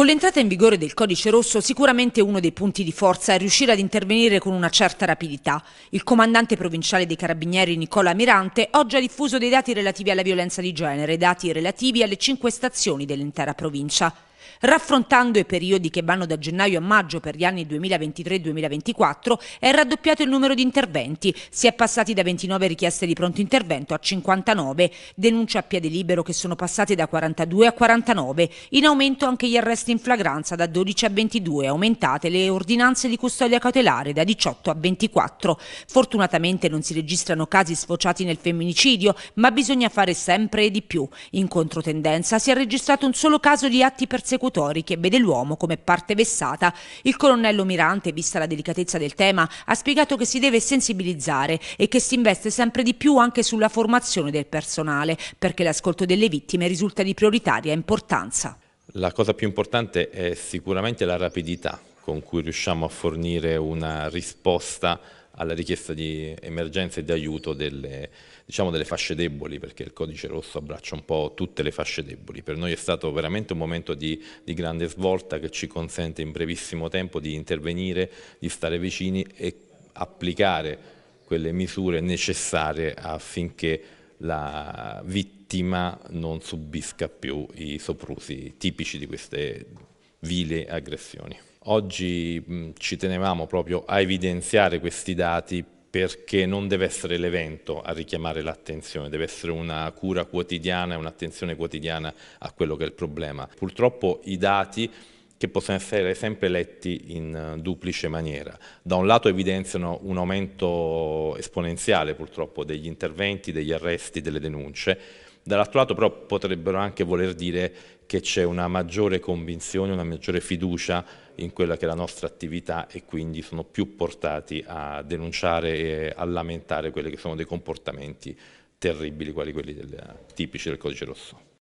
Con l'entrata in vigore del codice rosso sicuramente uno dei punti di forza è riuscire ad intervenire con una certa rapidità. Il comandante provinciale dei carabinieri Nicola Mirante oggi ha diffuso dei dati relativi alla violenza di genere, dati relativi alle cinque stazioni dell'intera provincia. Raffrontando i periodi che vanno da gennaio a maggio per gli anni 2023-2024 è raddoppiato il numero di interventi, si è passati da 29 richieste di pronto intervento a 59, denunce a piede libero che sono passate da 42 a 49, in aumento anche gli arresti in flagranza da 12 a 22, aumentate le ordinanze di custodia cautelare da 18 a 24. Fortunatamente non si registrano casi sfociati nel femminicidio, ma bisogna fare sempre di più. In controtendenza si è registrato un solo caso di atti persecutori esecutori che vede l'uomo come parte vessata. Il colonnello Mirante, vista la delicatezza del tema, ha spiegato che si deve sensibilizzare e che si investe sempre di più anche sulla formazione del personale, perché l'ascolto delle vittime risulta di prioritaria importanza. La cosa più importante è sicuramente la rapidità con cui riusciamo a fornire una risposta alla richiesta di emergenza e di aiuto delle, diciamo, delle fasce deboli, perché il codice rosso abbraccia un po' tutte le fasce deboli. Per noi è stato veramente un momento di, di grande svolta che ci consente in brevissimo tempo di intervenire, di stare vicini e applicare quelle misure necessarie affinché la vittima non subisca più i soprusi tipici di queste vile aggressioni. Oggi mh, ci tenevamo proprio a evidenziare questi dati perché non deve essere l'evento a richiamare l'attenzione, deve essere una cura quotidiana e un'attenzione quotidiana a quello che è il problema. Purtroppo i dati che possono essere sempre letti in eh, duplice maniera. Da un lato evidenziano un aumento esponenziale purtroppo degli interventi, degli arresti, delle denunce, Dall'altro lato però potrebbero anche voler dire che c'è una maggiore convinzione, una maggiore fiducia in quella che è la nostra attività e quindi sono più portati a denunciare e a lamentare quelli che sono dei comportamenti terribili, quali quelli del, tipici del codice rosso.